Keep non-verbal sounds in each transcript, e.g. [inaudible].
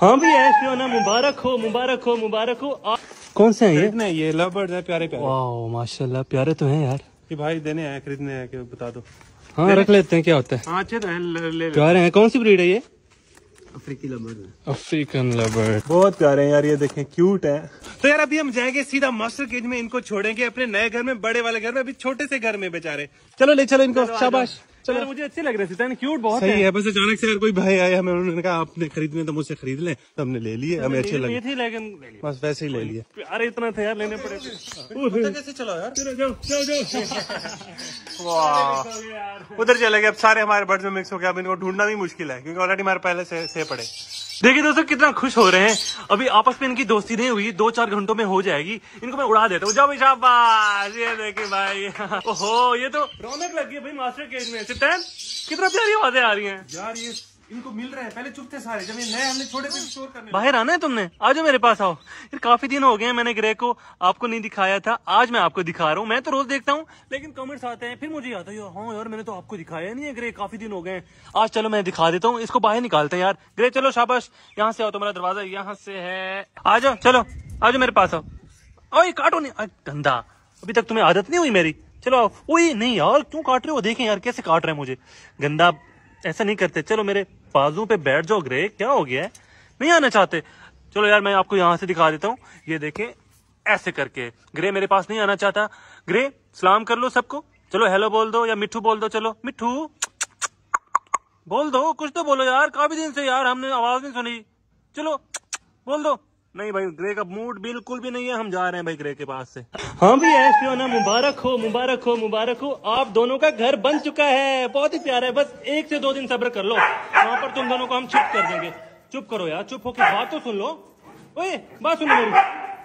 हाँ भी है फियोना मुबारक हो मुबारक हो मुबारक हो कौन से हैं ये खरीदने ये लव बर्ड है प्यारे प्यारे माशाल्लाह प्यारे तो हैं यार ये भाई देने हैं खरीदने हैं बता दो हाँ रख लेते हैं क्या होता है अच्छे तो हैं प्यारे हैं कौन सी ब्रीड है ये अफ्रीकी लबर्ड अफ्रीकन लबर्ड बहुत प्यारे हैं यार ये देखें क्यूट है तो यार अभी हम जाएंगे सीधा मास्टर केज में इनको छोड़ेंगे अपने नए घर में बड़े वाले घर में अभी छोटे से घर में बेचारे चलो ले चलो इनको शाबाश चलो तो हाँ। मुझे अच्छे लग रहे थे क्यूट बहुत सही है, बस अचानक से अगर कोई भाई आए हमें उन्होंने कहा आपने खरीदने तो मुझसे खरीद लें तो हमने ले लिए तो हमें अच्छे लगे लेकिन बस वैसे ही ले लिए अरे इतना था यार लेने पड़े हाँ। उधर चले गए अब सारे हमारे बर्ड में मिक्स हो गया अब इनको ढूंढना भी मुश्किल है क्योंकि ऑलरेडी हमारे पहले से पड़े देखिए दोस्तों कितना खुश हो रहे हैं अभी आपस में इनकी दोस्ती नहीं हुई दो चार घंटों में हो जाएगी इनको मैं उड़ा देता हूँ जाओ भाई साहब ये देखिए भाई [laughs] ओहो ये तो रौनक लग गई भाई मास्टर केज में कितना प्यारी आवाजें आ रही है यार ये इनको मिल रहे हैं पहले चुप थे सारे जब ये नए हमने छोड़े थे शोर करने बाहर आना है तुमने आज मेरे पास आओ यार काफी दिन हो गए हैं मैंने ग्रह को आपको नहीं दिखाया था आज मैं आपको दिखा रहा हूँ मैं तो रोज देखता हूँ लेकिन कमेंट्स आते हैं फिर मुझे आता है हाँ यार मैंने तो आपको दिखाया नहीं है ग्रह काफी दिन हो गए आज चलो मैं दिखा देता हूँ इसको बाहर निकालते हैं यार ग्रह चलो शाबाश यहाँ से आओ तुम्हारा दरवाजा यहाँ से है आ जाओ चलो आज मेरे पास आओ आओ ये काटो नहीं गंदा अभी तक तुम्हें आदत नहीं हुई मेरी चलो आओ ओए नहीं यार क्यों काट रहे हो देखें यार कैसे काट रहे हैं मुझे गंदा ऐसा नहीं करते चलो मेरे बाजू पे बैठ जाओ ग्रे क्या हो गया है नहीं आना चाहते चलो यार मैं आपको यहाँ से दिखा देता हूँ ये देखे ऐसे करके ग्रे मेरे पास नहीं आना चाहता ग्रे सलाम कर लो सबको चलो हेलो बोल दो या मिठू बोल दो चलो मिठू बोल दो कुछ तो बोलो यार काफी दिन से यार हमने आवाज नहीं सुनी चलो बोल दो नहीं भाई ग्रे का मूड बिल्कुल भी नहीं है हम जा रहे हैं भाई ग्रे के पास से हाँ भी ऐसे ना मुबारक हो मुबारक हो मुबारक हो आप दोनों का घर बन चुका है बहुत ही प्यारा है बस एक से दो दिन सब्र कर लो वहाँ पर तुम दोनों को हम चुप कर देंगे चुप करो यार चुप होकर बात तो सुन लो ओए बात सुनो मेरी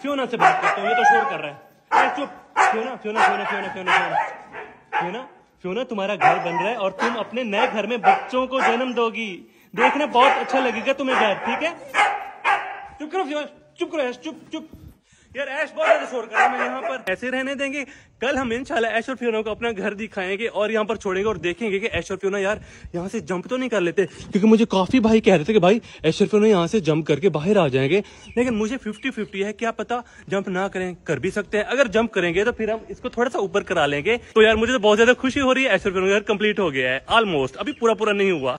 फ्योना से बात करता हूँ ये तो शोर कर रहा है चुप Fiona Fiona Fiona Fiona Fiona Fiona Fiona Fiona तुम्हारा घर बन रहा है और तुम अपने नए घर में बच्चों को जन्म दोगी देखना बहुत अच्छा लगेगा तुम्हें घर ठीक है चुप करो चुप करो ऐश चुप चुप यार ऐश बहुत ज्यादा शोर कर रहा है यहाँ पर ऐसे रहने देंगे कल हम इंशाल्लाह ऐश और फ्योना को अपना घर दिखाएंगे और यहाँ पर छोड़ेंगे और देखेंगे कि ऐश और फ्योना यार यहाँ से जंप तो नहीं कर लेते क्योंकि मुझे काफी भाई कह रहे थे कि भाई ऐश और फ्योना यहाँ से जंप करके बाहर आ जाएंगे लेकिन मुझे फिफ्टी फिफ्टी है क्या पता जंप ना करें कर भी सकते हैं अगर जंप करेंगे तो फिर हम इसको थोड़ा सा ऊपर करा लेंगे तो यार मुझे तो बहुत ज्यादा खुशी हो रही है ऐश और फ्योना यार कम्प्लीट हो गया है ऑलमोस्ट अभी पूरा पूरा नहीं हुआ